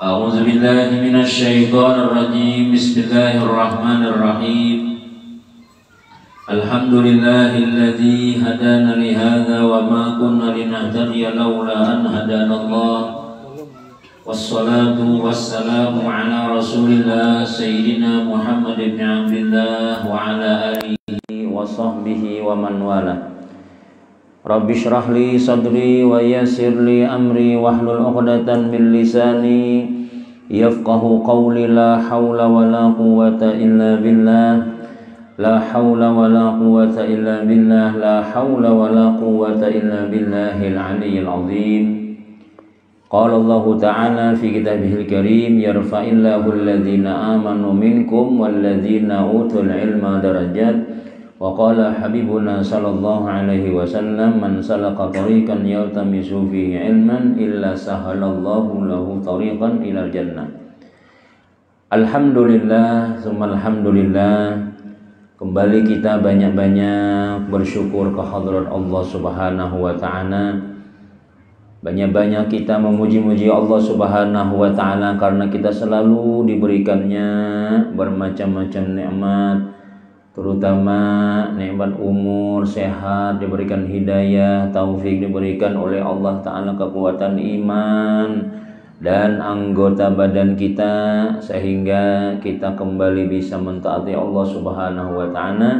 أعوذ بالله من الشيطان الرجيم بسم الله الرحمن الرحيم الحمد لله الذي هدانا لهذا وما كنا لنهتدي لولا أن هدانا الله والصلاة والسلام على رسول الله سيدنا محمد بن عبد الله وعلى آله sahbihi wa man wala Rabbi syrah li sadri wa yasir li amri wahlul 'uqdatan min lisani yafqahu qawli la hawla wa la quwata illa billah la hawla wa la quwata illa billah la hawla wa la quwata illa billahil aliyyil 'azim قال الله تعالى في كتابه الكريم يرفع الله الذين آمنوا منكم والذين أوتوا العلم درجات وقال حبيبنا صلى الله عليه وسلم من سلك طريقا يلتمس فيه علما إلا سهل الله له طريقا إلى الجنة الحمد لله ثم الحمد لله kembali kita banyak-banyak bersyukur kehadirat Allah Subhanahu wa taala banyak-banyak kita memuji-muji Allah Subhanahu wa taala karena kita selalu diberikannya bermacam-macam nikmat terutama nikmat umur, sehat, diberikan hidayah, taufik diberikan oleh Allah Ta'ala kekuatan iman dan anggota badan kita sehingga kita kembali bisa mentaati Allah Subhanahu wa taala.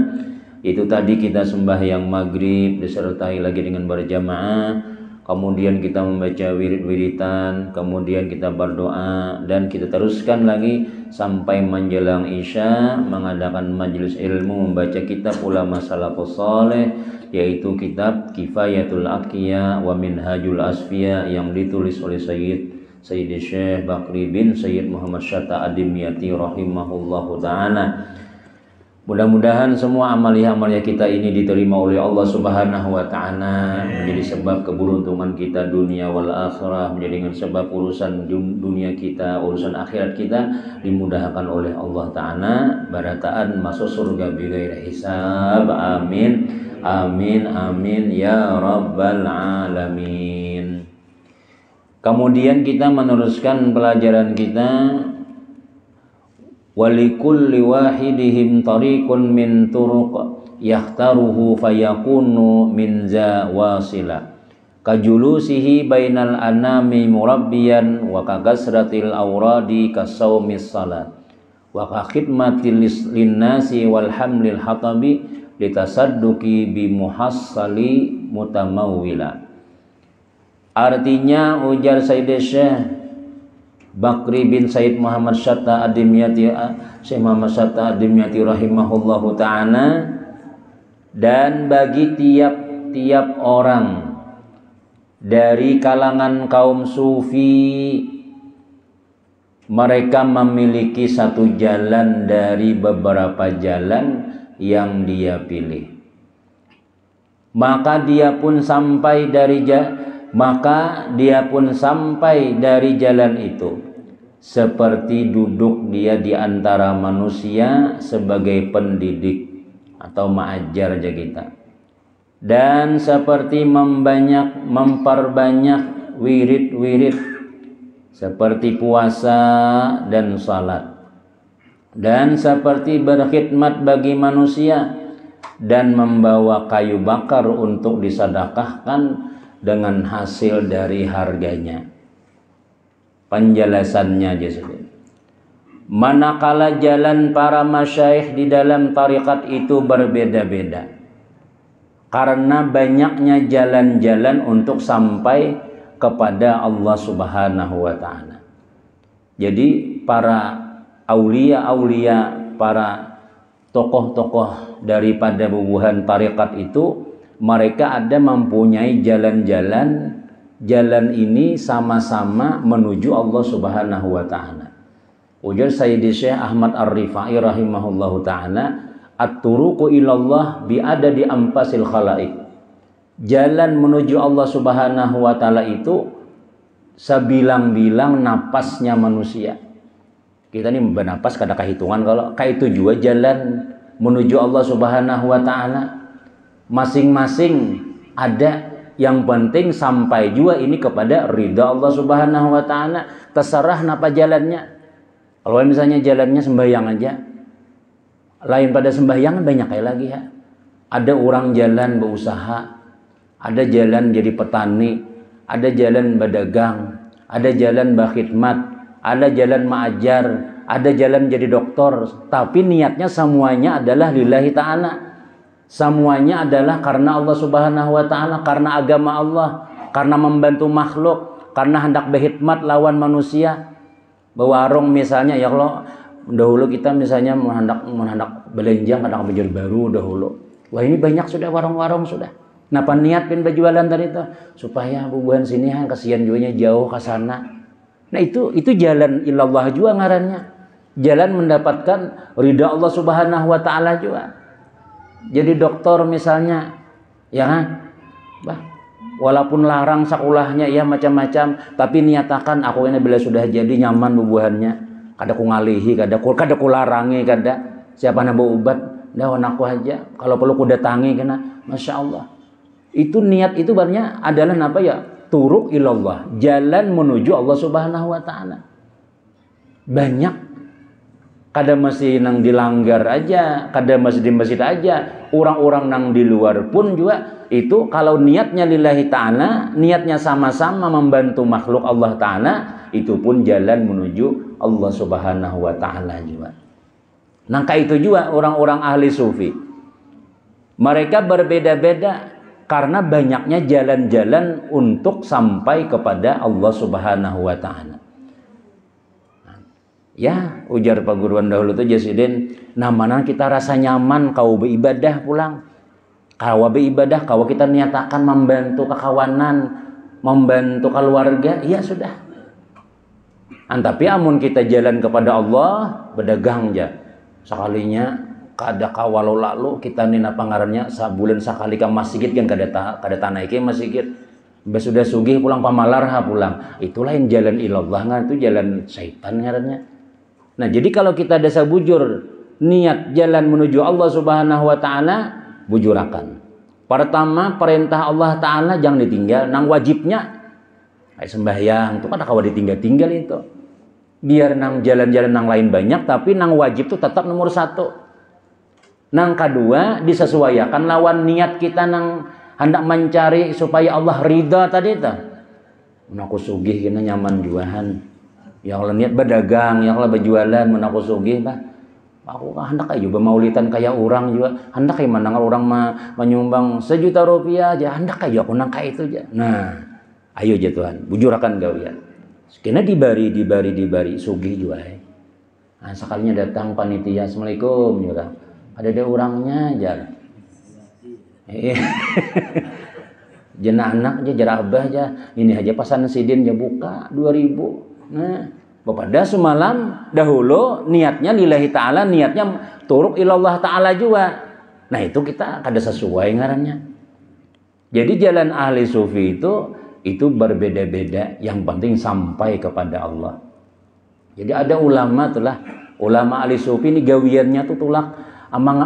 Itu tadi kita sembah yang maghrib disertai lagi dengan berjamaah kemudian kita membaca wirid-wiritan, kemudian kita berdoa dan kita teruskan lagi sampai menjelang Isya mengadakan majelis ilmu membaca kitab ulama salafus saleh yaitu kitab Kifayatul Aqiyah wa Minhajul Asfiya yang ditulis oleh Sayyid Sayyid Syekh Bakri bin Sayyid Muhammad Syata Adimiyati rahimahullahu taala Mudah-mudahan semua amalia amalia kita ini diterima oleh Allah Subhanahu wa taala menjadi sebab keberuntungan kita dunia wal akhirah, menjadi sebab urusan dunia kita, urusan akhirat kita dimudahkan oleh Allah taala barataan masuk surga bila hisab. Amin. Amin amin ya rabbal alamin. Kemudian kita meneruskan pelajaran kita walikulli wahidihim tariqun min turuq yahtaruhu fayakunu min za wasila kajulusihi bainal anami murabbiyan wa kakasratil awradi kasaumis salat wa kakhidmatil linnasi wal hamlil hatabi litasadduki bimuhassali mutamawwila artinya ujar Sayyid Syekh Bakri bin Said Muhammad Syatta Adimiyati Syekh ah, Muhammad Syatta Adimiyati rahimahullahu taala dan bagi tiap-tiap orang dari kalangan kaum sufi mereka memiliki satu jalan dari beberapa jalan yang dia pilih maka dia pun sampai dari maka dia pun sampai dari jalan itu seperti duduk dia di antara manusia sebagai pendidik atau ma'ajar aja kita dan seperti membanyak memperbanyak wirid-wirid seperti puasa dan salat dan seperti berkhidmat bagi manusia dan membawa kayu bakar untuk disadakahkan dengan hasil dari harganya. Penjelasannya Jazuddin. Manakala jalan para masyaih di dalam tarikat itu berbeda-beda. Karena banyaknya jalan-jalan untuk sampai kepada Allah Subhanahu wa taala. Jadi para aulia-aulia, para tokoh-tokoh daripada bubuhan tarikat itu mereka ada mempunyai jalan-jalan jalan ini sama-sama menuju Allah Subhanahu wa taala. Ujar Sayyidi Syekh Ahmad Ar-Rifai rahimahullahu taala, "At-turuqu ilallah bi di ampasil khalaik." Jalan menuju Allah Subhanahu wa taala itu sebilang-bilang napasnya manusia. Kita ini bernapas kada kehitungan kalau kayak itu juga jalan menuju Allah Subhanahu wa taala masing-masing ada yang penting sampai juga ini kepada ridha Allah Subhanahu wa taala terserah napa jalannya kalau misalnya jalannya sembahyang aja lain pada sembahyang banyak kayak lagi ya ada orang jalan berusaha ada jalan jadi petani ada jalan berdagang ada jalan berkhidmat ada jalan mengajar ada jalan jadi dokter tapi niatnya semuanya adalah lillahi ta'ala Semuanya adalah karena Allah Subhanahu wa taala, karena agama Allah, karena membantu makhluk, karena hendak berkhidmat lawan manusia. Berwarung misalnya ya Allah, dahulu kita misalnya hendak menghendak belenjang, hendak baju baru dahulu. Wah ini banyak sudah warung-warung sudah. Napa niat pin berjualan tadi itu supaya bubuhan sini kan kasihan juanya jauh ke sana. Nah itu itu jalan ilallah juga ngarannya. Jalan mendapatkan ridha Allah Subhanahu wa taala juga jadi dokter misalnya ya kan bah walaupun larang sakulahnya ya macam-macam tapi niatakan aku ini bila sudah jadi nyaman bubuhannya kada ku ngalihi kada ku kada ku larangi kada siapa nambah obat, dah aku aja kalau perlu ku datangi kena masya Allah itu niat itu barunya adalah apa ya turuk ilallah jalan menuju Allah subhanahu wa ta'ala banyak kada masih nang dilanggar aja, kada masih di masjid aja, orang-orang nang di luar pun juga itu kalau niatnya lillahi ta'ala, niatnya sama-sama membantu makhluk Allah ta'ala, itu pun jalan menuju Allah subhanahu wa ta'ala juga. Nangka itu juga orang-orang ahli sufi. Mereka berbeda-beda karena banyaknya jalan-jalan untuk sampai kepada Allah subhanahu wa ta'ala. Ya, ujar Pak Guruan dahulu itu Jasidin, nah mana kita rasa nyaman kau beribadah pulang. Kau beribadah, kau kita nyatakan membantu kekawanan, membantu keluarga, iya sudah. An tapi amun kita jalan kepada Allah, berdagang ya. Sekalinya kada kawalau lalu kita nina pangarannya sabulan sekali ke masjid kan kada ta, kada tanah masjid Besudah sugih pulang pamalar pulang. Itulah yang jalan ilallah itu jalan syaitan ngarannya. Nah, jadi kalau kita desa bujur niat jalan menuju Allah Subhanahu wa taala, bujurakan. Pertama, perintah Allah taala jangan ditinggal, nang wajibnya sembahyang itu kan kalau ditinggal-tinggal itu. Biar nang jalan-jalan nang lain banyak tapi nang wajib itu tetap nomor satu. Nang kedua disesuaikan lawan niat kita nang hendak mencari supaya Allah ridha tadi itu. Nah, aku sugih kena nyaman juahan yang Allah niat berdagang yang Allah berjualan menaku sugi, bah aku hendak aja juga maulitan kayak orang juga hendak kayak mendengar orang ma menyumbang sejuta rupiah aja hendak aja aku nangka itu aja nah ayo aja Tuhan bujurakan gawian ya. karena dibari dibari dibari Sugi juga ya. nah sekalinya datang panitia assalamualaikum juga ya, ada ada orangnya aja iya. Jenak anak aja jarak abah aja ini aja pasan sidin aja ya, buka dua ribu Nah, Bapada semalam dahulu niatnya lillahi ta'ala niatnya turuk ilallah ta'ala juga. Nah itu kita kada sesuai ngarannya. Jadi jalan ahli sufi itu itu berbeda-beda yang penting sampai kepada Allah. Jadi ada ulama telah ulama ahli sufi ini gawiannya tuh tulak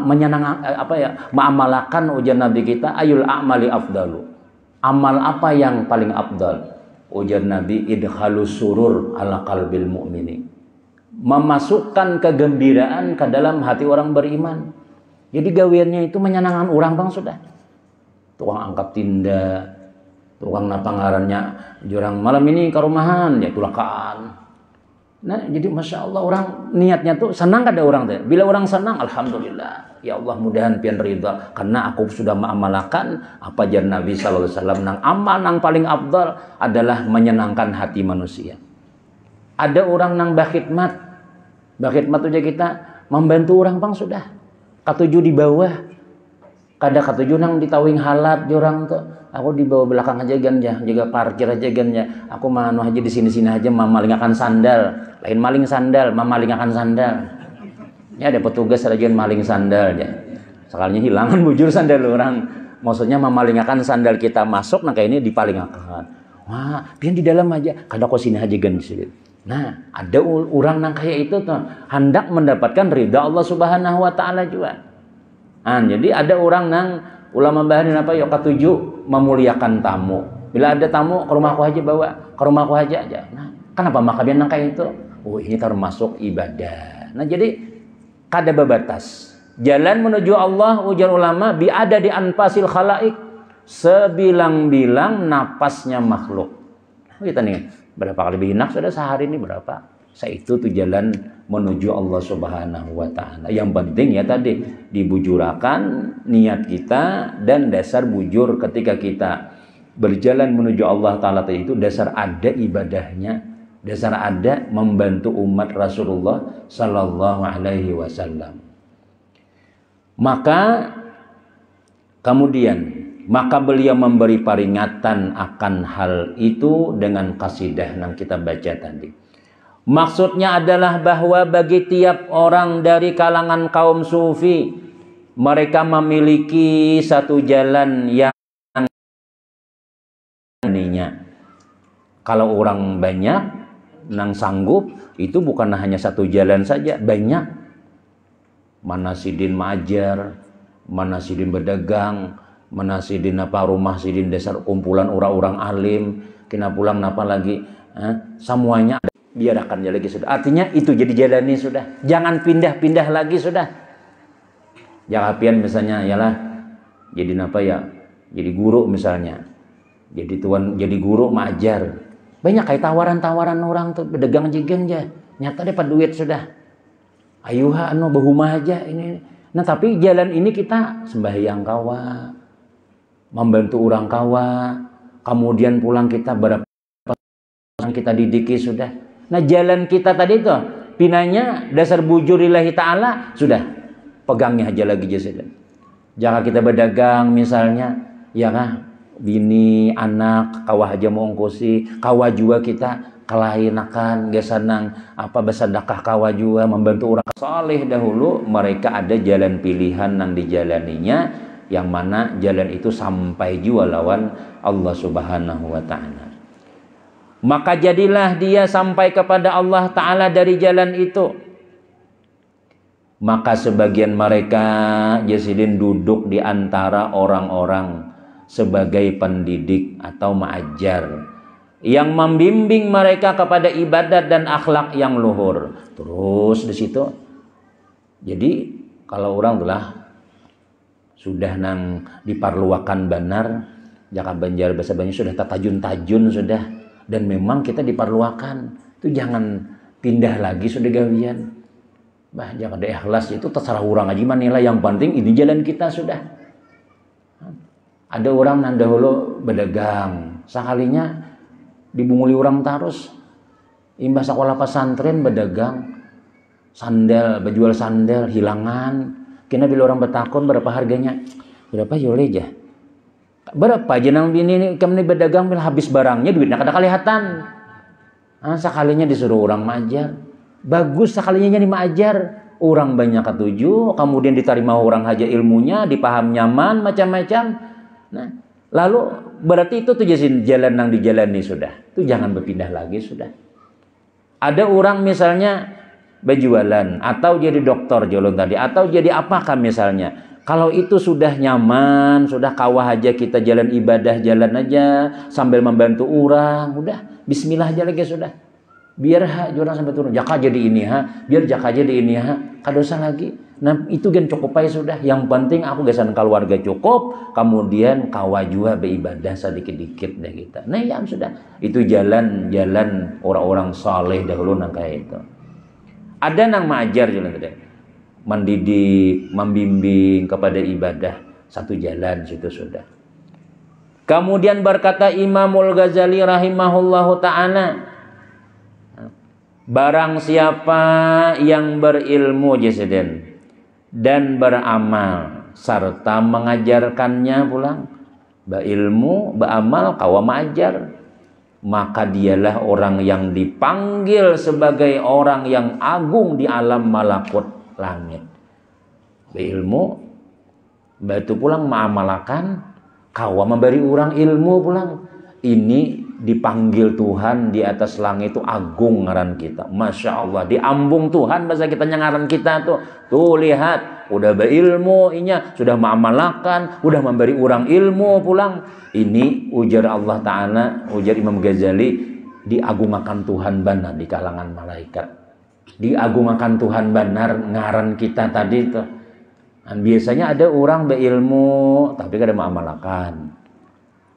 menyenang eh, apa ya mengamalkan ujian nabi kita ayul amali afdalu amal apa yang paling afdal ujar Nabi idhalu surur ala kalbil mu'mini memasukkan kegembiraan ke dalam hati orang beriman jadi gawiannya itu menyenangkan orang bang sudah tukang angkat tindak tukang napangarannya jurang malam ini ke rumahan ya tulakan. nah jadi masya Allah orang niatnya tuh senang ada orang tuh bila orang senang alhamdulillah ya Allah mudahan pian ridha karena aku sudah mengamalkan apa jar Nabi sallallahu alaihi wasallam nang amal nang paling afdal adalah menyenangkan hati manusia ada orang nang bakhidmat bakhidmat aja kita membantu orang pang sudah katuju di bawah kada katuju nang ditawing halat jorang tuh aku di bawah belakang aja ganja jaga parkir aja ganja aku mah aja di sini sini aja akan sandal lain maling sandal akan sandal ini ya, ada petugas lagi maling sandal ya sekalinya hilangan bujur sandal orang maksudnya memalingakan sandal kita masuk nah kayak ini dipalingakan wah pian di dalam aja kada kau sini aja gan nah ada orang nang kayak itu tuh hendak mendapatkan ridha Allah Subhanahu wa taala juga nah, jadi ada orang nang ulama bahan apa yo ya, ketujuh memuliakan tamu bila ada tamu ke rumahku aja bawa ke rumahku aja aja nah kenapa maka biar nang kayak itu oh ini termasuk ibadah nah jadi kada babatas. Jalan menuju Allah ujar ulama bi ada di anfasil khalaik sebilang-bilang napasnya makhluk. Nah, kita nih berapa kali nafsu sudah sehari ini berapa? Saya itu tuh jalan menuju Allah Subhanahu wa taala. Yang penting ya tadi dibujurakan niat kita dan dasar bujur ketika kita berjalan menuju Allah taala itu dasar ada ibadahnya dasar ada membantu umat Rasulullah Sallallahu Alaihi Wasallam. Maka kemudian maka beliau memberi peringatan akan hal itu dengan kasidah yang kita baca tadi. Maksudnya adalah bahwa bagi tiap orang dari kalangan kaum sufi, mereka memiliki satu jalan yang kalau orang banyak nang sanggup itu bukan hanya satu jalan saja, banyak. Mana sidin majar, mana sidin berdagang, mana sidin apa rumah sidin dasar kumpulan orang-orang alim, kena pulang napa lagi, eh, semuanya ada. biarkannya lagi sudah. Artinya itu jadi jalani sudah. Jangan pindah-pindah lagi sudah. Jangan pian misalnya ialah jadi apa ya? Jadi guru misalnya. Jadi tuan jadi guru majar banyak kayak tawaran-tawaran orang tuh berdagang jigeng aja. Nyata dapat duit sudah. Ayuha anu bahuma aja ini. Nah tapi jalan ini kita sembahyang kawa, membantu orang kawa, kemudian pulang kita berapa kita didiki sudah. Nah jalan kita tadi tuh pinanya dasar ilahi taala sudah pegangnya aja lagi jasa Jangan kita berdagang misalnya, ya kan? bini, anak, kawah aja mau ngkosi kawah juga kita kelainakan senang apa besadakah kawah juga membantu orang soleh dahulu mereka ada jalan pilihan yang dijalaninya yang mana jalan itu sampai jua lawan Allah Subhanahu wa taala maka jadilah dia sampai kepada Allah taala dari jalan itu maka sebagian mereka jasidin duduk di antara orang-orang sebagai pendidik atau maajar yang membimbing mereka kepada ibadat dan akhlak yang luhur. Terus di situ. Jadi kalau orang telah sudah nang diparluakan benar, jangan banjar bahasa banyu sudah tatajun-tajun sudah dan memang kita diparluakan. Itu jangan pindah lagi sudah gawian. Bah, jangan ikhlas itu terserah orang aja nilai yang penting ini jalan kita sudah ada orang dahulu berdagang sekalinya dibunguli orang tarus Imbas sekolah pesantren berdagang sandal berjual sandal hilangan kena bila orang bertakon berapa harganya berapa yole ya, aja berapa jenang bini ini kami berdagang bila habis barangnya duitnya kada kelihatan nah, sekalinya disuruh orang majar bagus sekalinya jadi majar orang banyak ketuju kemudian diterima orang haja ilmunya dipaham nyaman macam-macam Nah, lalu berarti itu tuh jalan yang dijalani sudah. Itu jangan berpindah lagi sudah. Ada orang misalnya berjualan atau jadi dokter jualan tadi atau jadi apakah misalnya kalau itu sudah nyaman, sudah kawah aja kita jalan ibadah jalan aja sambil membantu orang, udah bismillah aja lagi sudah. Biar ha jualan sampai turun. Jaka jadi ini ha, biar jaka jadi ini ha, kadosa lagi. Nah itu kan cukup aja sudah. Yang penting aku kalau keluarga cukup. Kemudian kawajua beribadah sedikit-dikit deh kita. Nah ya sudah. Itu jalan-jalan orang-orang saleh dahulu nang kayak itu. Ada nang majar jalan tadi. Mendidik, membimbing kepada ibadah. Satu jalan situ sudah. Kemudian berkata Imamul Ghazali rahimahullahu ta'ala. Barang siapa yang berilmu jeseden dan beramal serta mengajarkannya pulang ba ilmu ba amal kawa majar maka dialah orang yang dipanggil sebagai orang yang agung di alam malakut langit ba ilmu batu pulang ma'amalakan kawa memberi orang ilmu pulang ini dipanggil Tuhan di atas langit itu agung ngaran kita. Masya Allah. Diambung Tuhan bahasa kita nyangaran kita tuh. Tuh lihat. Udah berilmu inya. Sudah mengamalkan, Udah memberi orang ilmu pulang. Ini ujar Allah Ta'ala. Ujar Imam Ghazali. Diagumakan Tuhan benar di kalangan malaikat. Diagumakan Tuhan benar ngaran kita tadi tuh. Kan biasanya ada orang berilmu. Tapi kada mengamalkan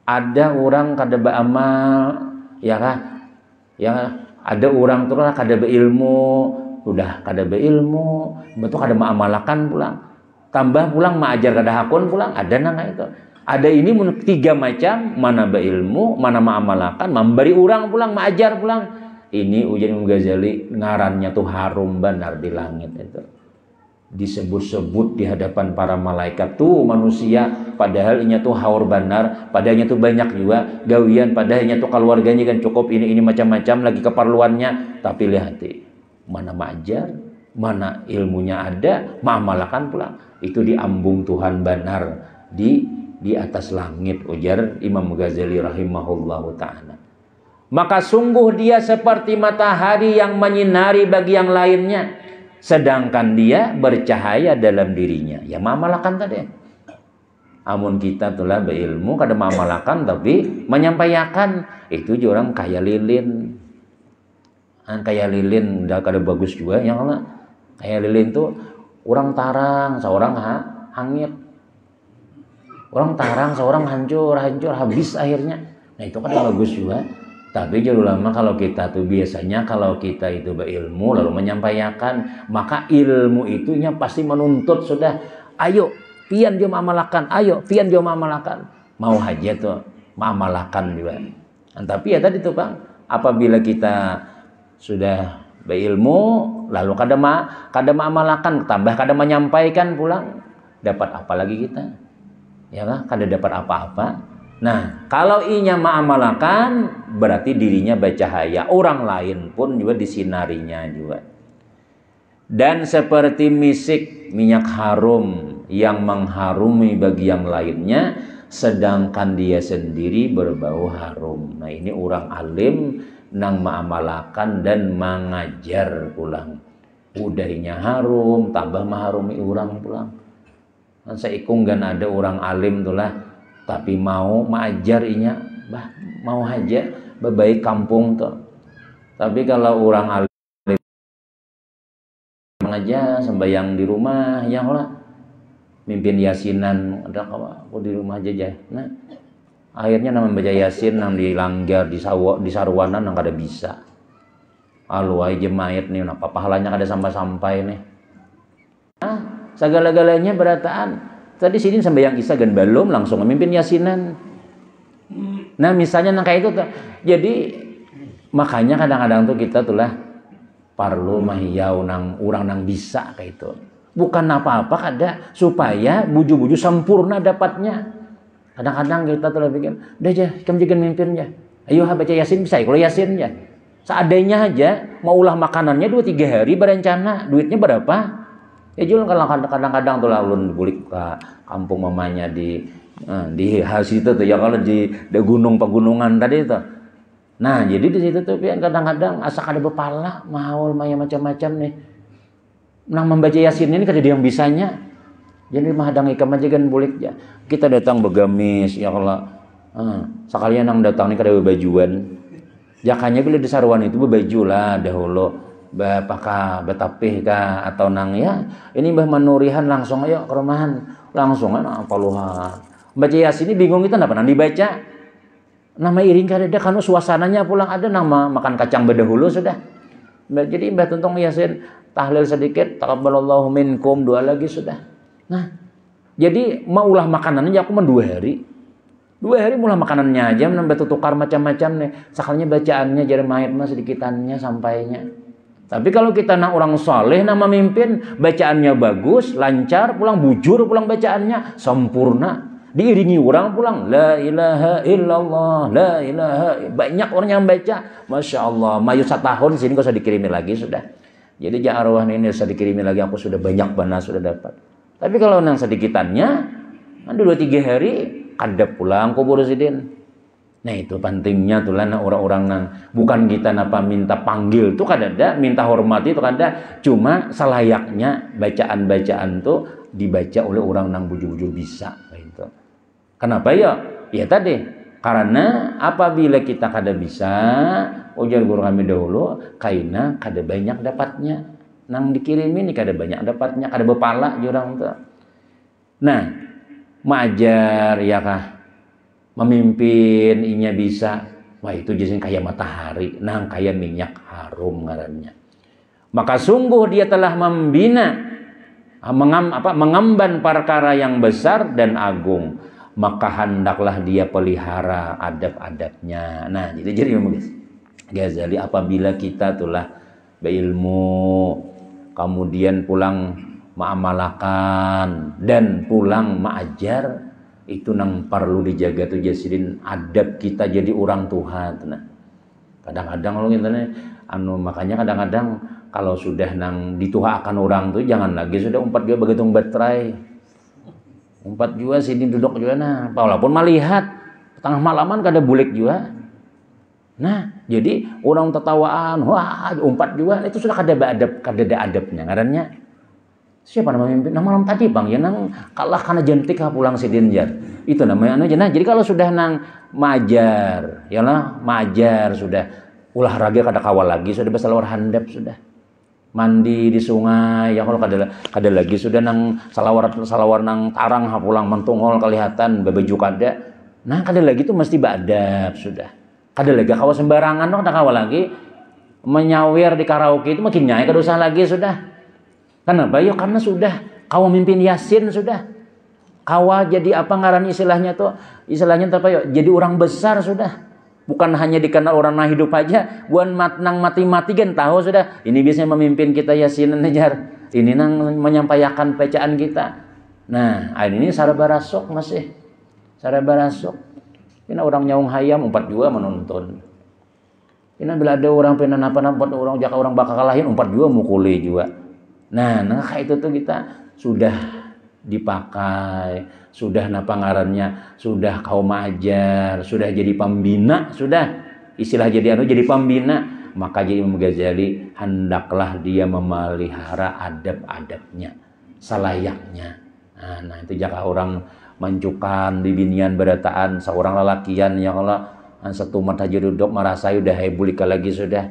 ada orang kada beramal ya kan ya ada orang lah kada ilmu, udah kada ilmu, betul kada amalakan pulang tambah pulang maajar kada hakun pulang ada nang itu ada ini tiga macam mana be ilmu, mana mengamalakan memberi orang pulang maajar pulang ini ujian Imam Ghazali ngarannya tuh harum benar di langit itu disebut-sebut di hadapan para malaikat tuh manusia padahal inya tuh haur banar padahalnya tuh banyak juga gawian padahalnya tuh keluarganya kan cukup ini ini macam-macam lagi keperluannya tapi lihat eh, mana majar mana ilmunya ada mamalakan pula itu diambung Tuhan banar di di atas langit ujar Imam Ghazali rahimahullah taala maka sungguh dia seperti matahari yang menyinari bagi yang lainnya sedangkan dia bercahaya dalam dirinya ya mamalakan tadi amun kita telah berilmu kada mamalakan tapi menyampaikan itu orang kaya lilin kan kaya lilin udah kada bagus juga ya Allah kaya lilin tuh orang tarang seorang ha, hangit orang tarang seorang hancur hancur habis akhirnya nah itu kada bagus juga tapi jadi ulama kalau kita tuh biasanya kalau kita itu berilmu lalu menyampaikan maka ilmu itunya pasti menuntut sudah ayo pian jom amalakan ayo pian jom amalakan mau haji tuh amalakan juga. Tapi ya tadi tuh Bang apabila kita sudah berilmu lalu kadema kadema amalakan tambah kada menyampaikan pulang dapat apa lagi kita ya kan kada dapat apa-apa Nah, kalau inya ma'amalakan berarti dirinya bercahaya, orang lain pun juga disinarinya juga. Dan seperti misik minyak harum yang mengharumi bagi yang lainnya, sedangkan dia sendiri berbau harum. Nah, ini orang alim nang ma'amalakan dan mengajar pulang. Udahnya harum, tambah maharumi orang pulang. Kan saya ikung ada orang alim tuh lah tapi mau majar inya bah mau aja bebaik kampung tuh tapi kalau orang alim aja sembahyang di rumah ya Allah, mimpin yasinan ada aku di rumah aja jah. nah akhirnya nama baca yasin nang dilanggar di sawo di sarwana nang kada bisa aja mayat nih napa pahalanya ada sampai sampai nih Nah, segala galanya berataan Tadi sini yang isa gan belum langsung memimpin yasinan. Nah, misalnya nangka itu tuh. Jadi makanya kadang-kadang tuh kita tuh lah parlo mahiyau nang urang nang bisa kayak itu. Bukan apa-apa kada supaya buju-buju sempurna dapatnya. Kadang-kadang kita tuh pikir, udah aja, kamu jangan mimpinnya. Ayo ha, baca yasin bisa, ya? kalau yasin ya. Seadanya aja, mau ulah makanannya dua tiga hari berencana, duitnya berapa? ya jual kan kadang-kadang tuh lalu bulik ke kampung mamanya di eh, di Hasi itu tuh ya kalau di, di gunung pegunungan tadi itu nah jadi di situ tuh kan kadang-kadang asal kada bepala maul maya macam-macam nih nang membaca yasin ini kada yang bisanya jadi mahadang ikam aja kan bulik ya kita datang begamis ya kalau eh, sekalian nang datang ini kada bebajuan jakanya kalau di sarwan itu bebaju lah dahulu apakah betapih kah atau nang ya ini mbah menurihan langsung ayo ke rumahan langsung kan luhan baca yasin ini bingung kita nggak nanti baca nama iring ada karena suasananya pulang ada nama makan kacang bedahulu sudah jadi mbah tuntong yasin tahlil sedikit takabbalallahu minkum dua lagi sudah nah jadi mau maulah makanannya ya, aku mendua hari dua hari mulai makanannya aja nambah tukar macam-macam nih sakalnya bacaannya jadi mayat mah sedikitannya sampainya tapi kalau kita nak orang soleh nama mimpin, bacaannya bagus, lancar, pulang bujur, pulang bacaannya sempurna. Diiringi orang pulang, la ilaha illallah, la ilaha. Banyak orang yang baca, masya Allah, mayu satu tahun sini kau sudah dikirimi lagi sudah. Jadi jangan arwah ini usah dikirimi lagi, aku sudah banyak banget sudah dapat. Tapi kalau nang sedikitannya, kan dua tiga hari kadep pulang kuburusidin. Nah itu pentingnya tuh nah, orang-orang nang bukan kita napa minta panggil tuh kadada minta hormati tuh kadada cuma selayaknya bacaan-bacaan tuh dibaca oleh orang nang bujur-bujur bisa itu. Kenapa ya? Ya tadi karena apabila kita kada bisa ujar guru kami dahulu kaina kada banyak dapatnya nang dikirim ini kada banyak dapatnya kada bepala jurang tuh. Nah, majar ya kah? memimpin inya bisa wah itu jenis kayak matahari nah kayak minyak harum ngarannya maka sungguh dia telah membina ah, mengam, apa, mengemban perkara yang besar dan agung maka hendaklah dia pelihara adab-adabnya nah jadi jadi guys Ghazali apabila kita telah berilmu kemudian pulang ma'amalakan dan pulang ma'ajar itu nang perlu dijaga tuh jasidin adab kita jadi orang Tuhan nah kadang-kadang lo gitu anu makanya kadang-kadang kalau sudah nang dituha akan orang tuh jangan lagi sudah empat juga begitu baterai empat juga sini duduk juga nah walaupun melihat tengah malaman kada bulik juga nah jadi orang tertawaan wah empat juga itu sudah kada adab kada ada adabnya ngarannya siapa nama mimpi? Nama lam tadi bang ya nang kalah karena jentik pulang si dinjar. Itu namanya anu nah, jadi kalau sudah nang majar, ya lah majar sudah olahraga kada kawal lagi sudah bersalawar handap sudah mandi di sungai ya kalau kada kada lagi sudah nang salawar salawar nang tarang ha pulang mentungol kelihatan bebeju kada nah kada lagi itu mesti badap sudah kada lagi kawal sembarangan kada kawal lagi menyawir di karaoke itu makin nyai kada usah lagi sudah karena Ya karena sudah kau mimpin Yasin sudah. kau jadi apa ngaran istilahnya tuh? Istilahnya apa ya? Jadi orang besar sudah. Bukan hanya dikenal orang nah hidup aja, buan mat nang mati-mati gen tahu sudah. Ini biasanya memimpin kita Yasin ngejar. Ini nang menyampaikan pecahan kita. Nah, ini saraba rasok masih. sarabarasok Ini orang nyawung hayam empat juga menonton. Ini bila ada orang penanapan apa-apa orang jaka orang bakal kalahin empat juga mukuli juga. Nah, nengah itu tuh kita sudah dipakai, sudah napa ngarannya, sudah kaum ajar, sudah jadi pembina, sudah istilah jadi anu jadi pembina, maka jadi Imam Ghazali hendaklah dia memelihara adab-adabnya selayaknya. Nah, nah itu jika orang mencukan dibinian berataan seorang lelakian yang Allah nah, satu mata jadi duduk merasa udah hebulika lagi sudah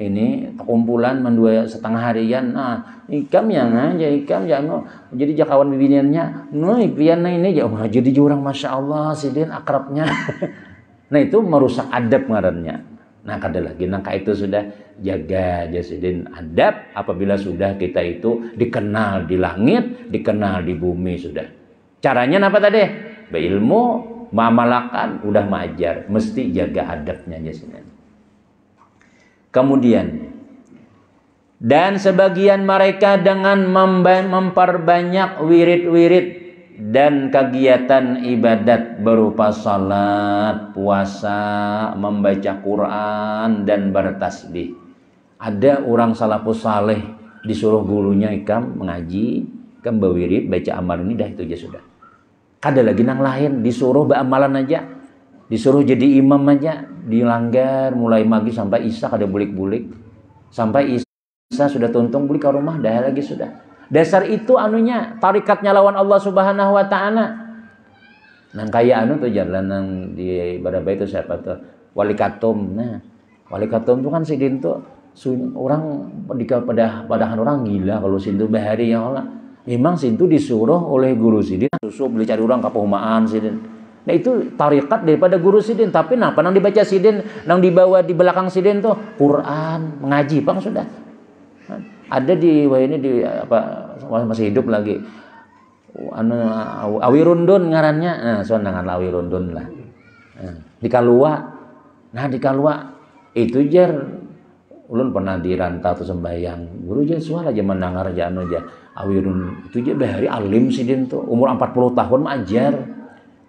ini kumpulan mendua setengah harian nah ikam yang aja ikam ya no ya jadi jakawan bibiniannya no ikrian ini ya oh, jadi jurang masya Allah sidin akrabnya nah itu merusak adab ngarannya nah kada lagi nah itu sudah jaga jasidin adab apabila sudah kita itu dikenal di langit dikenal di bumi sudah caranya apa tadi berilmu mamalakan udah majar mesti jaga adabnya jasidin ya, Kemudian dan sebagian mereka dengan memperbanyak wirid-wirid dan kegiatan ibadat berupa salat, puasa, membaca Quran dan bertasbih. Ada orang salafus saleh disuruh gurunya ikam mengaji, ikam berwirid, baca amal ini dah itu aja sudah. Ada lagi nang lain disuruh beramalan aja, disuruh jadi imam aja dilanggar mulai pagi sampai isya ada bulik-bulik sampai isya sudah tuntung bulik ke rumah dah lagi sudah dasar itu anunya tarikatnya lawan Allah Subhanahu wa taala nang kaya anu tuh jalanan di Badabay itu siapa tuh wali katum nah wali katum tuh kan Sidin tuh orang pada pada padahan orang gila kalau sintu bahari ya Allah memang Sintu disuruh oleh guru Sidin susu beli cari orang kapuhumaan Sidin. Nah itu tarikat daripada guru sidin. Tapi napa nah, nang dibaca sidin, nang dibawa di belakang sidin tuh Quran, mengaji, bang sudah. Ada di wah ini di apa masih hidup lagi. Anu Awirundun ngarannya, nah soal nangan Awirundun lah. Nah, di Kalua, nah di Kalua itu jar ulun pernah di rantau tuh sembahyang guru jadi suara aja menangar aja anu aja awirun itu aja bahari alim sidin tuh umur 40 tahun hmm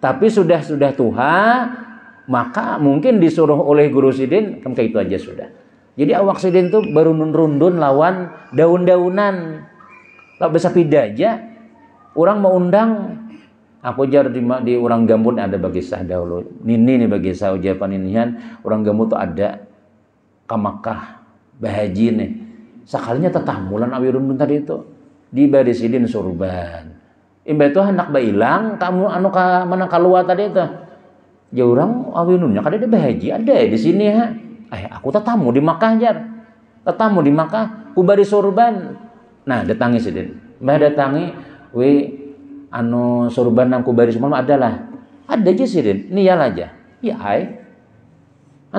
tapi sudah sudah tuha maka mungkin disuruh oleh guru sidin kan kayak itu aja sudah jadi awak sidin tuh baru rundun lawan daun-daunan tak bisa pindah aja orang mau undang aku jar di, di orang gambut ada bagi sah dahulu nini nih bagi sah ujar paninian orang gambut tuh ada kamakah bahaji nih sekalinya tetamulan awirun tadi itu di baris sidin surban imbah itu hendak bilang kamu anu ka mana keluar tadi itu. Ya orang awinunya kada ada bahaji ada di sini ha. Eh aku tetamu di Makkah jar. Tetamu di Makkah, kubari sorban. Nah datangi sidin. Mbah datangi we anu sorban nang kubari semalam adalah. Ada aja sidin, niyal aja. Ya ai.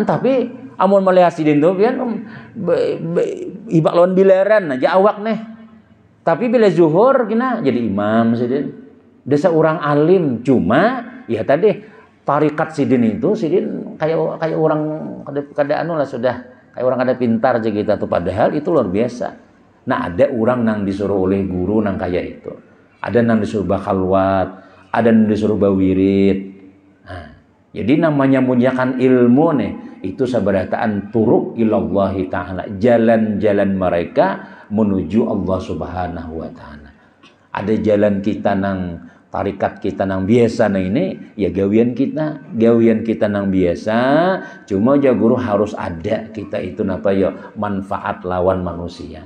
tapi amun melihat sidin tuh pian um, ibak lawan bileran aja nah, awak nih tapi bila zuhur kena jadi imam sidin. Desa orang alim cuma ya tadi tarikat sidin itu sidin kayak kayak orang kada kada anu lah sudah kayak orang kada pintar aja kita tuh padahal itu luar biasa. Nah ada orang nang disuruh oleh guru nang kayak itu. Ada nang disuruh bakalwat, ada nang disuruh bawirit. Nah, jadi namanya munyakan ilmu nih itu sabarataan turuk ilallahi ta'ala. Jalan-jalan mereka menuju Allah Subhanahu wa taala. Ada jalan kita nang tarikat kita nang biasa nah ini ya gawian kita gawian kita nang biasa cuma ya guru harus ada kita itu napa ya manfaat lawan manusia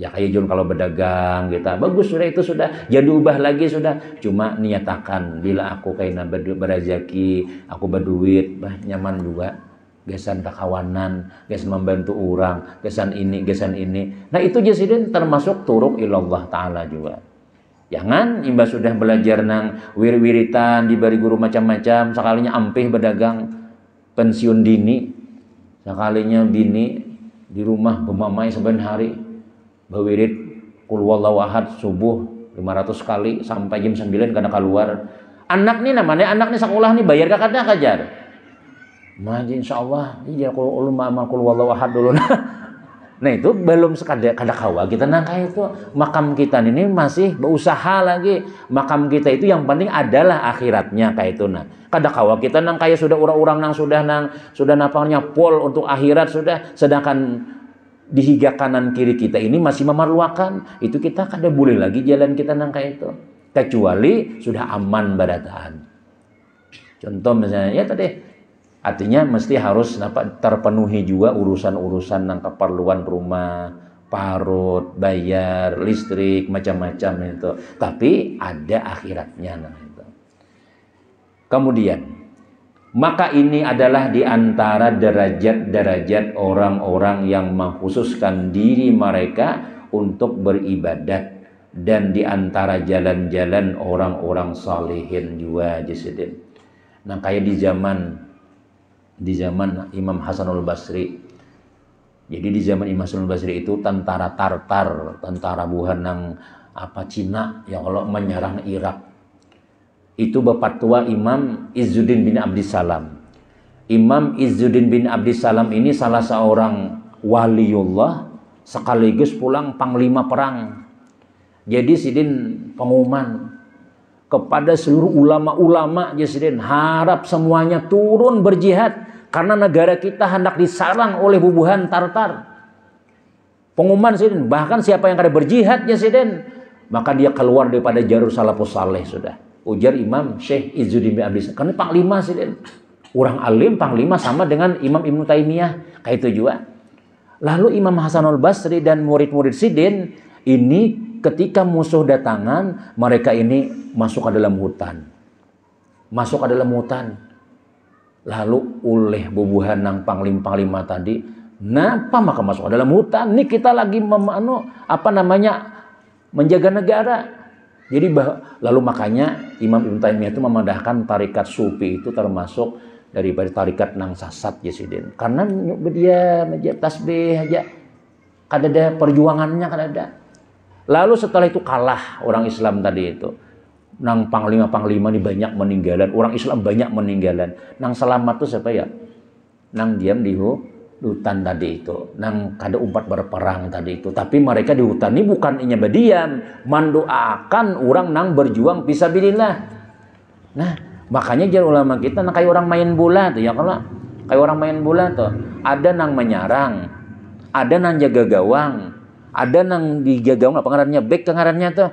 ya kayak jun kalau berdagang kita bagus sudah itu sudah jadi ya ubah lagi sudah cuma niatakan bila aku kayak kayaknya berazaki aku berduit bah nyaman juga gesan kakawanan, gesan membantu orang, gesan ini, gesan ini. Nah itu jasidin termasuk turuk ilallah ta'ala juga. Jangan imba sudah belajar nang wir-wiritan, diberi guru macam-macam, sekalinya ampih berdagang, pensiun dini, sekalinya bini di rumah bemamai seben hari, berwirit kulwallahu ahad subuh 500 kali sampai jam 9 karena keluar. Anak nih namanya, anak nih sekolah nih bayar kakaknya kajar Maji insya Allah, iya kalau ulum amal kul wallahu ahad dulu. nah itu belum sekadar kada kawa kita nangka itu makam kita ini masih berusaha lagi makam kita itu yang penting adalah akhiratnya kayak itu nah kada kawa kita nang kaya sudah orang-orang nang sudah nang sudah napangnya pol untuk akhirat sudah sedangkan di higa kanan kiri kita ini masih memerluakan itu kita kada boleh lagi jalan kita nang kaya itu kecuali sudah aman baratan contoh misalnya ya tadi Artinya mesti harus dapat terpenuhi juga urusan-urusan yang keperluan rumah, parut, bayar, listrik, macam-macam itu. Tapi ada akhiratnya. Nah, itu. Kemudian, maka ini adalah di antara derajat-derajat orang-orang yang mengkhususkan diri mereka untuk beribadat dan di antara jalan-jalan orang-orang salihin juga jasidin. Nah kayak di zaman di zaman Imam Hasanul Basri. Jadi di zaman Imam Hasanul Basri itu tentara Tartar, tentara Buhanang apa Cina yang kalau menyerang Irak. Itu bapak tua Imam Izzuddin bin Abdissalam. Imam Izzuddin bin Abdissalam ini salah seorang waliullah sekaligus pulang panglima perang. Jadi sidin pengumuman kepada seluruh ulama-ulama Jesiden harap semuanya turun berjihad karena negara kita hendak disarang oleh bubuhan Tartar. Pengumuman Jesiden bahkan siapa yang kada berjihad Jesiden maka dia keluar daripada jalur salafus saleh sudah. Ujar Imam Syekh Izzuddin bin Abdul karena panglima Jesiden. Orang alim panglima sama dengan Imam Ibnu Taimiyah kayak itu juga. Lalu Imam Hasanul Basri dan murid-murid Sidin ini ketika musuh datangan, mereka ini masuk ke dalam hutan. Masuk ke dalam hutan. Lalu oleh bubuhan nang panglim-panglima tadi, kenapa maka masuk ke dalam hutan? Ini kita lagi memano apa namanya menjaga negara. Jadi lalu makanya Imam Ibn Taimiyah itu memandahkan tarikat sufi itu termasuk daripada tarikat nang sasat Yesidin. Karena dia tasbih aja kadada perjuangannya kadada Lalu setelah itu kalah orang Islam tadi itu. Nang panglima-panglima ini banyak meninggalan. Orang Islam banyak meninggalan. Nang selamat itu siapa ya? Nang diam di hutan tadi itu. Nang kada umpat berperang tadi itu. Tapi mereka di hutan ini bukan inya berdiam. Mendoakan orang nang berjuang bisa pisabilillah. Nah, makanya jadi ulama kita nang kayak orang main bola tuh ya kalau kayak orang main bola tuh ada nang menyarang ada nang jaga gawang ada nang digagaung apa pengarannya baik pengarannya tuh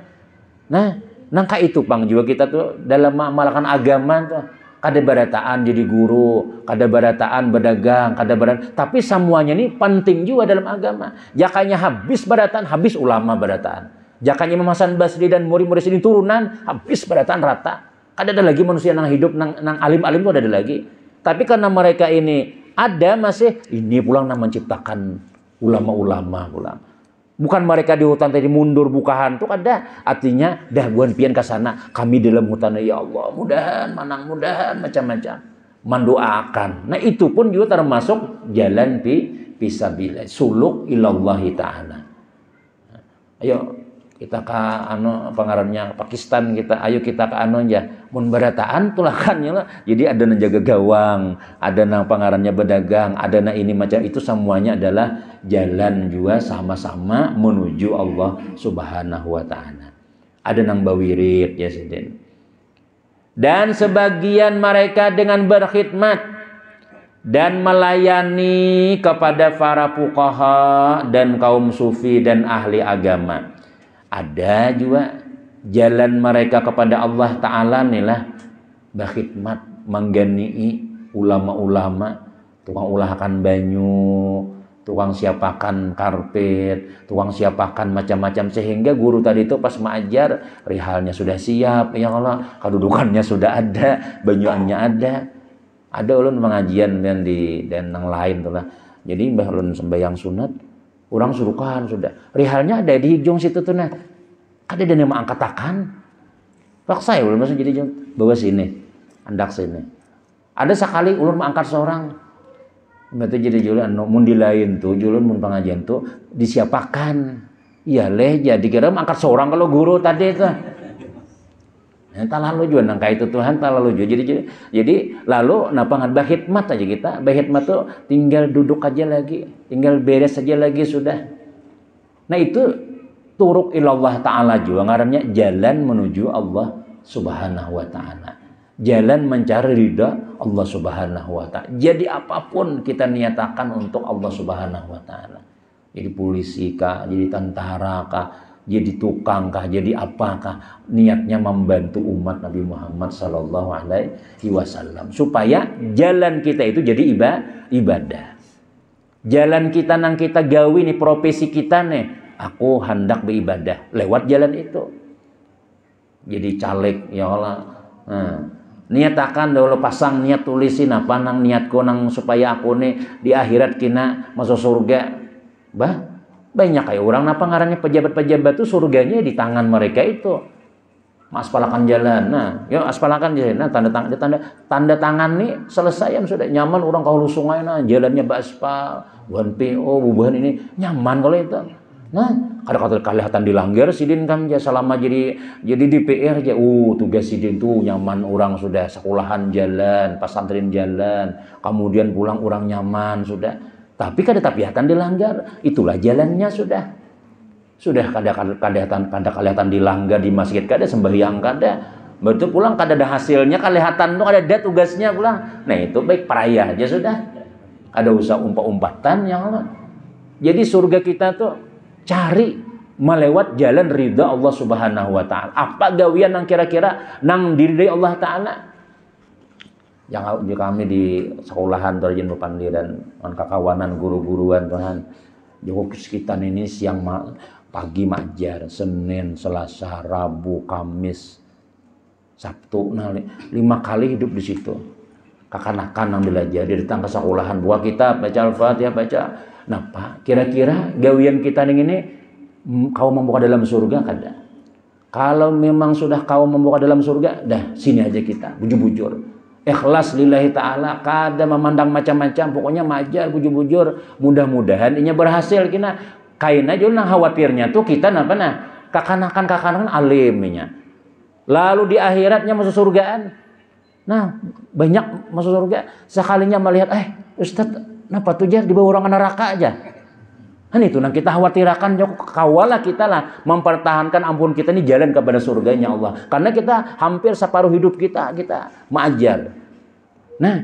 nah nangka itu pang juga kita tuh dalam melakukan agama tuh kada barataan jadi guru, kada barataan berdagang, kada barat. Tapi semuanya ini penting juga dalam agama. Jakanya habis barataan, habis ulama barataan. Jakanya Imam Basri dan murid-murid sini turunan, habis barataan rata. Kada ada lagi manusia nang hidup nang nang alim-alim tuh ada, lagi. Tapi karena mereka ini ada masih ini pulang nang menciptakan ulama-ulama pulang. Bukan mereka di hutan tadi mundur buka hantu ada kan Artinya dah buan pian ke sana. Kami dalam hutan ya Allah. Mudahan manang mudahan macam-macam. Mendoakan. Nah itu pun juga termasuk jalan pi pisabila. Suluk ilallahi ta'ala. Ayo kita ke anu pengarannya Pakistan kita. Ayo kita ke anu ya mun barataan tulakannya lah jadi ada yang jaga gawang ada yang pangarannya berdagang ada yang ini macam itu semuanya adalah jalan juga sama-sama menuju Allah subhanahu wa ta'ala ada nang bawirit ya sedin dan sebagian mereka dengan berkhidmat dan melayani kepada para pukaha dan kaum sufi dan ahli agama ada juga jalan mereka kepada Allah Ta'ala inilah berkhidmat menggani ulama-ulama tukang ulahkan banyu tukang siapakan karpet tukang siapakan macam-macam sehingga guru tadi itu pas mengajar rihalnya sudah siap ya Allah kedudukannya sudah ada banyuannya ada ada ulun pengajian dan di dan yang lain tuh lah jadi mbah ulun sembahyang sunat orang surukan sudah rihalnya ada di hijung situ tuh nah ada Kada dia memang tangan Paksa ya masuk jadi jeng bawa sini, andak sini. Ada sekali ulun mengangkat seorang. Betul jadi jualan mau di lain tuh, jualan mun pengajian tuh disiapkan, Iya leh jadi ya, kira mengangkat seorang kalau guru tadi itu. Entah lalu juga nangka itu Tuhan, entah lalu juga. Jadi, jadi, jadi lalu napa ngan bahitmat aja kita, bahitmat tuh tinggal duduk aja lagi, tinggal beres aja lagi sudah. Nah itu turuk ilallah ta'ala juga ngarannya jalan menuju Allah subhanahu wa ta'ala jalan mencari ridha Allah subhanahu wa ta'ala jadi apapun kita niatakan untuk Allah subhanahu wa ta'ala jadi polisi kah, jadi tentara kah, jadi tukang kah, jadi apakah niatnya membantu umat Nabi Muhammad Sallallahu Alaihi Wasallam supaya jalan kita itu jadi ibadah. Jalan kita nang kita gawi nih profesi kita nih aku hendak beribadah lewat jalan itu jadi caleg ya Allah hmm. niat akan dahulu pasang niat tulisin apa nang niat nang supaya aku nih di akhirat kina masuk surga bah banyak kayak orang apa ngarannya pejabat-pejabat tuh surganya di tangan mereka itu aspalakan jalan nah yo ya aspalakan jalan nah tanda tangan tanda tanda tangan nih selesai yang sudah nyaman orang kalau sungai nah jalannya baspal buan PO bubahan ini nyaman kalau itu Nah, kadang kadang kelihatan dilanggar sidin kan ya selama jadi jadi DPR ya uh tugas sidin tuh nyaman orang sudah sekolahan jalan, pesantren jalan, kemudian pulang orang nyaman sudah. Tapi kada tapiatan dilanggar, itulah jalannya sudah. Sudah kadang kelihatan kada kelihatan dilanggar di masjid kada sembahyang kada Betul pulang kada ada hasilnya kelihatan tuh ada tugasnya pulang. Nah itu baik peraya aja sudah. Ada usah umpat-umpatan yang Allah. Jadi surga kita tuh Cari melewat jalan ridha Allah Subhanahu wa taala. Apa gawian yang kira-kira nang diri dari Allah taala? Yang kami di sekolahan terjen Nupandi dan kawanan guru-guruan Tuhan. Jauh kesekitan ini siang pagi majar, Senin, Selasa, Rabu, Kamis, Sabtu, nah, lima kali hidup di situ. kakanakan yang belajar, di tangga sekolahan, buah kitab, baca Al-Fatihah, baca Nah kira-kira gawian kita ini kau membuka dalam surga kada? Kalau memang sudah kau membuka dalam surga, dah sini aja kita, bujur-bujur. Ikhlas lillahi ta'ala, kada memandang macam-macam, pokoknya majar, bujur-bujur. Mudah-mudahan ini berhasil, kina kain aja nang khawatirnya tuh kita napa nah, nah kakanakan kakanakan alimnya lalu di akhiratnya masuk surgaan nah banyak masuk surga sekalinya melihat eh Ustadz Napa tuh jar dibawa orang neraka aja? Kan itu nang kita khawatirkan kawala kita lah mempertahankan ampun kita ini jalan kepada surga, surganya Allah. Karena kita hampir separuh hidup kita kita majar. Nah,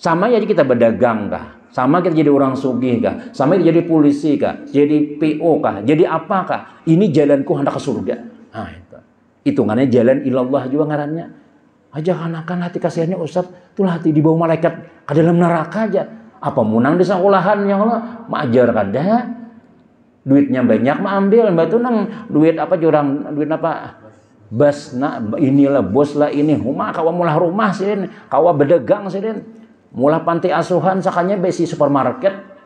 sama aja ya kita berdagang kah? Sama kita jadi orang sugih kah? Sama kita jadi polisi kah? Jadi PO kah? Jadi apakah? Ini jalanku hendak ke surga. Nah, itu. Hitungannya jalan ilallah juga ngarannya. Aja kanakan hati kasihannya Ustaz, itulah hati di bawah malaikat ke dalam neraka aja apa munang di sekolahan yang Allah majar kada duitnya banyak mah ambil tuh nang duit apa jurang duit apa bas nak inilah bos lah ini rumah kawa mulah rumah sirin kawa bedegang sirin mulah panti asuhan sakanya besi supermarket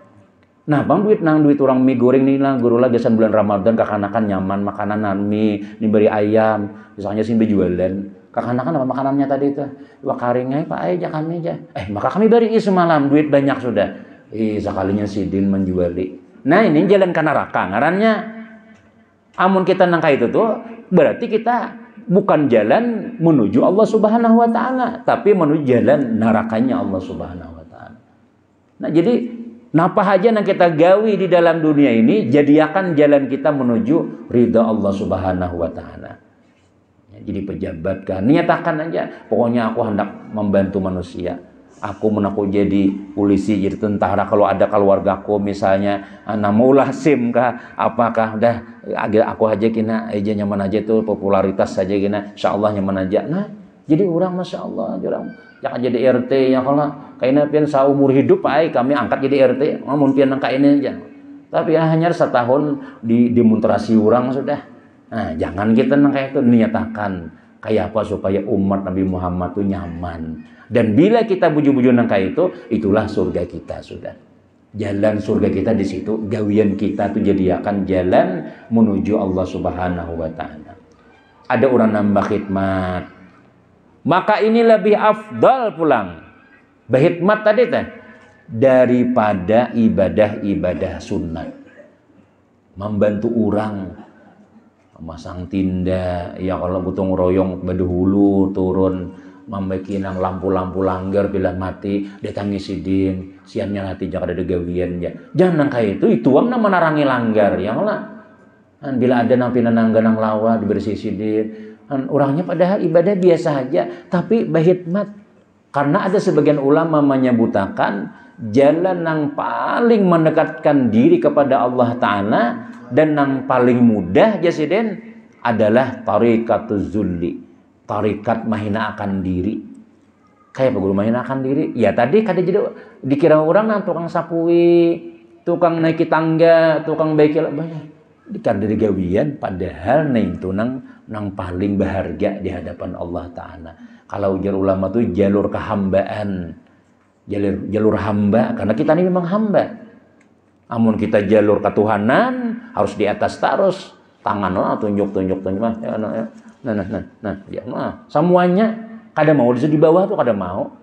Nah bang duit nang duit orang mie goreng nih lah guru lagi bulan Ramadan kakanakan nyaman makanan nih diberi ayam misalnya sih bejualan kan apa makanannya tadi itu wah karingai pak aja eh, kami aja eh maka kami beri isu duit banyak sudah ih sekalinya si din di. nah ini jalan ke neraka ngarannya amun kita nangka itu tuh berarti kita bukan jalan menuju Allah Subhanahu wa taala tapi menuju jalan nerakanya Allah Subhanahu wa taala nah jadi napa aja yang kita gawi di dalam dunia ini jadiakan jalan kita menuju ridha Allah Subhanahu wa taala jadi pejabat kan nyatakan aja pokoknya aku hendak membantu manusia aku menaku jadi polisi jadi tentara kalau ada keluarga aku, misalnya ah, maulah sim kah apakah dah aku aja kena aja nyaman aja itu popularitas saja kena Allah nyaman aja nah jadi orang masya Allah orang jangan jadi RT ya kalau kayaknya pian seumur hidup ay kami angkat jadi RT mungkin pian angka ini aja tapi ya, hanya setahun di demonstrasi orang sudah Nah, jangan kita kayak itu niatakan kayak apa supaya umat Nabi Muhammad itu nyaman. Dan bila kita buju-buju nang kayak itu, itulah surga kita sudah. Jalan surga kita di situ, gawian kita tuh jadi akan jalan menuju Allah Subhanahu wa taala. Ada orang nambah khidmat. Maka ini lebih afdal pulang. Bahidmat tadi teh daripada ibadah-ibadah sunnah. Membantu orang masang tinda ya kalau butung royong hulu turun membikinan lampu-lampu langgar bila mati datangi sidin siannya nanti jangan ada gawian ya jangan kayak itu itu uang nama narangi langgar ya malah kan bila ada nang pinanang ganang lawa dibersih sidin kan orangnya padahal ibadah biasa aja tapi bahitmat karena ada sebagian ulama menyebutakan jalan yang paling mendekatkan diri kepada Allah Ta'ala dan yang paling mudah jasiden ya adalah tarikat zulli. Tarikat mahina akan diri. Kayak guru mahina akan diri. Ya tadi kada jadi dikira orang nang tukang sapui, tukang naiki tangga, tukang baikil banyak dari gawian padahal neng itu nang nang paling berharga di hadapan Allah Ta'ala kalau ujar ulama itu jalur kehambaan. Jalur, jalur hamba. Karena kita ini memang hamba. Amun kita jalur ketuhanan harus di atas tarus. Tangan lah tunjuk tunjuk tunjuk nah, Ya, nah, ya. nah nah nah nah ya nah semuanya kada mau di bawah tuh kada mau.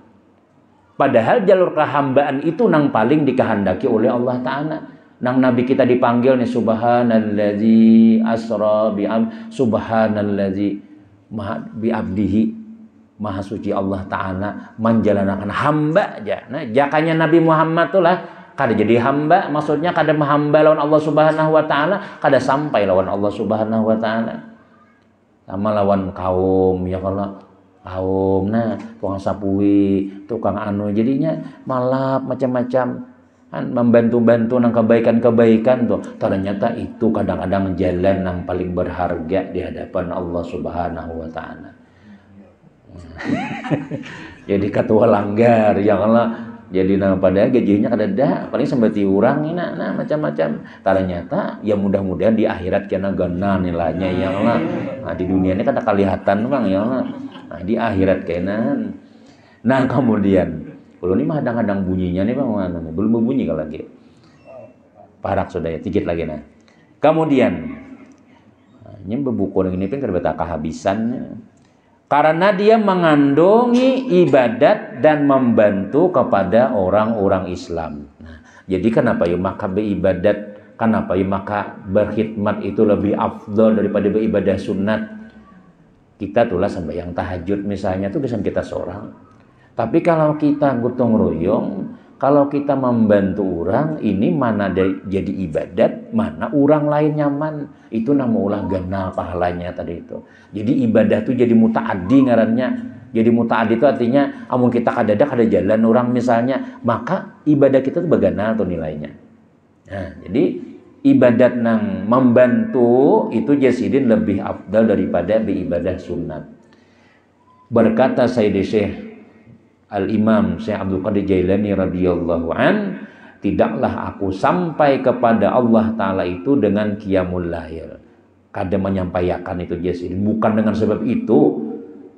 Padahal jalur kehambaan itu nang paling dikehendaki oleh Allah Ta'ala. Nang Nabi kita dipanggil nih subhanallazi asra bi subhanallazi maha bi Maha suci Allah Ta'ala menjalankan hamba aja. Nah, jakanya Nabi Muhammad itulah kada jadi hamba maksudnya kada hamba lawan Allah Subhanahu wa taala kada sampai lawan Allah Subhanahu wa taala sama lawan kaum ya kalau kaum nah tukang sapui tukang anu jadinya malap macam-macam kan membantu-bantu nang kebaikan-kebaikan tuh ternyata itu kadang-kadang jalan yang paling berharga di hadapan Allah Subhanahu wa taala jadi ketua langgar janganlah ya jadi nah pada gajinya kada dah paling sampai tiurang ini nah, nah macam-macam ternyata ya mudah-mudahan di akhirat kena gana nilainya yang allah nah, di dunia ini kada kelihatan bang yang allah nah, di akhirat kena nah kemudian kalau ini mah kadang-kadang bunyinya nih bang mana belum berbunyi kalau lagi parak sudah ya tiket lagi nah kemudian ini bebuku ini pun kada kehabisan karena dia mengandungi ibadat dan membantu kepada orang-orang Islam. Nah, jadi kenapa ya maka beribadat, kenapa ya maka berkhidmat itu lebih afdol daripada beribadah sunat. Kita tulah sampai yang tahajud misalnya itu bisa kita seorang. Tapi kalau kita gotong royong, kalau kita membantu orang, ini mana jadi ibadat, mana orang lain nyaman. Itu nama ulah ganal pahalanya tadi itu. Jadi ibadah itu jadi mutaadi ngarannya. Jadi mutaadi itu artinya, amun kita kadada ada jalan orang misalnya, maka ibadah kita itu baganal atau nilainya. Nah, jadi ibadat nang membantu itu jasidin lebih abdal daripada ibadah sunat. Berkata Sayyidi Syekh Al-Imam Syekh Abdul Qadir Jailani radhiyallahu an tidaklah aku sampai kepada Allah taala itu dengan qiyamul lail. kada menyampaikan itu Jasidin bukan dengan sebab itu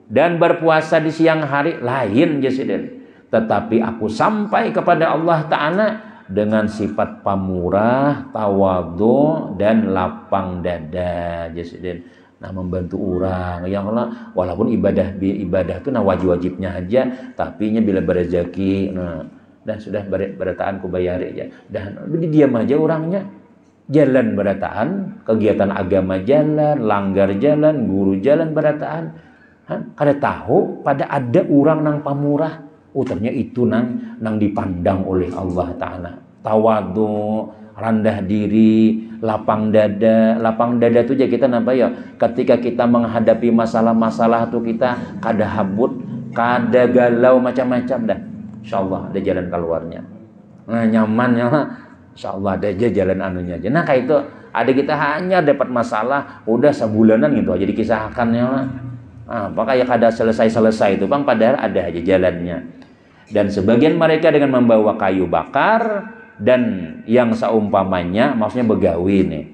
dan berpuasa di siang hari lain Jasidin. Tetapi aku sampai kepada Allah taala dengan sifat pamurah, tawadhu dan lapang dada Jasidin nah membantu orang yang lah walaupun ibadah ibadah itu nah wajib-wajibnya aja tapi nya bila berrezeki nah dan sudah berataan kubayari ya dan jadi diam aja orangnya jalan berataan kegiatan agama jalan langgar jalan guru jalan berataan kan, kada tahu pada ada orang nang pamurah utarnya oh, itu nang nang dipandang oleh Allah taala tawadu rendah diri, lapang dada. Lapang dada tuh aja kita napa ya? Ketika kita menghadapi masalah-masalah tuh kita kada habut, kada galau macam-macam dah. Allah ada jalan keluarnya. Nah, nyaman ya. Allah ada aja jalan anunya aja. Nah, kayak itu ada kita hanya dapat masalah udah sebulanan gitu aja ya. Nah, apa kayak kada selesai-selesai itu, Bang, padahal ada aja jalannya. Dan sebagian mereka dengan membawa kayu bakar, dan yang seumpamanya maksudnya begawi nih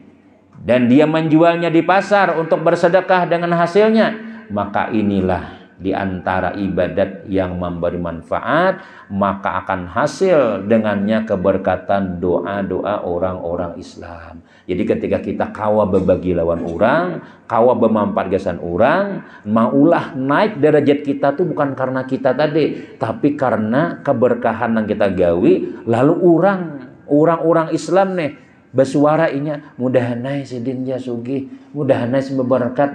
dan dia menjualnya di pasar untuk bersedekah dengan hasilnya maka inilah di antara ibadat yang memberi manfaat, maka akan hasil dengannya keberkatan doa-doa orang-orang Islam. Jadi ketika kita kawa berbagi lawan orang, kawa bemampargasan orang, maulah naik derajat kita tuh bukan karena kita tadi, tapi karena keberkahan yang kita gawi, lalu orang orang-orang Islam nih mudah naik mudahanai sidinnya sugih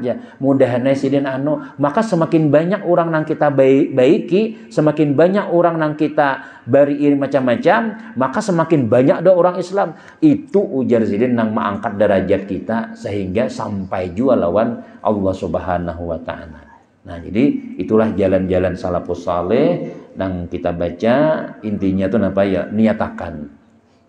ya mudah naik sidin anu maka semakin banyak orang nang kita baik baiki semakin banyak orang nang kita bari macam-macam maka semakin banyak ada orang Islam itu ujar sidin nang mengangkat derajat kita sehingga sampai jua lawan Allah Subhanahu wa taala Nah, jadi itulah jalan-jalan salafus saleh nang kita baca intinya tuh apa ya? Niatakan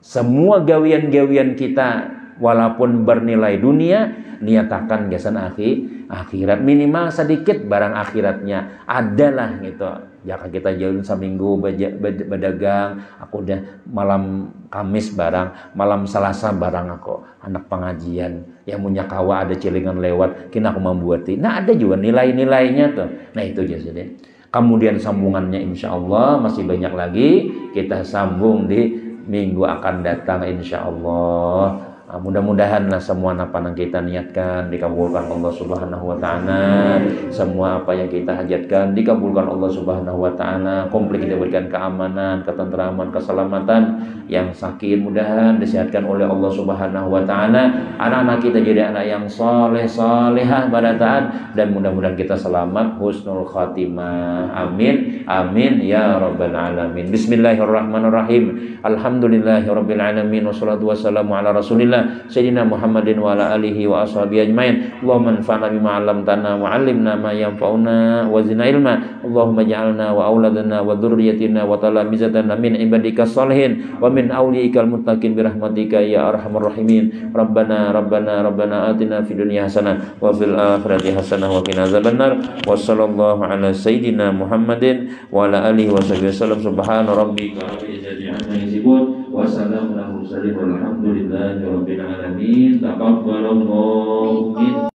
semua gawian-gawian kita walaupun bernilai dunia niatakan gasan akhir akhirat minimal sedikit barang akhiratnya adalah gitu jangan ya, kita jalan seminggu berdagang aku udah malam Kamis barang malam Selasa barang aku anak pengajian yang punya kawa ada celengan lewat kini aku membuat nah ada juga nilai-nilainya tuh nah itu aja sudah kemudian sambungannya insya Allah masih banyak lagi kita sambung di minggu akan datang insya Allah mudah mudahan lah semua apa yang kita niatkan dikabulkan Allah Subhanahu wa taala. Semua apa yang kita hajatkan dikabulkan Allah Subhanahu wa taala. Komplit kita keamanan, ketenteraman, keselamatan. Yang sakit mudahan disehatkan oleh Allah Subhanahu wa taala. Anak-anak kita jadi anak yang soleh salehah pada taat dan mudah-mudahan kita selamat husnul khatimah. Amin. Amin ya rabbal alamin. Bismillahirrahmanirrahim. Alhamdulillahirabbil alamin wassalatu wassalamu ala rasulillah sayyidina Muhammadin wa ala alihi wa ashabihi ajmain. Allahumma anfa'na bima 'allamtana wa 'allimna ma yanfa'una wa zidna ilma. Allahumma ja'alna wa auladana wa dzurriyyatina wa talamizatana min ibadika salihin wa min auliyikal muttaqin bi rahmatika ya arhamar rahimin. Rabbana rabbana rabbana atina fid dunya hasanah wa fil akhirati hasanah wa qina adzabannar. sallallahu ala sayyidina Muhammadin wa ala alihi wa sahbihi wasallam subhana rabbika rabbil izzati amma yasifun wassalamu'alaikum warahmatullahi wabarakatuh. Alhamdulillahirrahmanirrahim. Tafakbarallahu.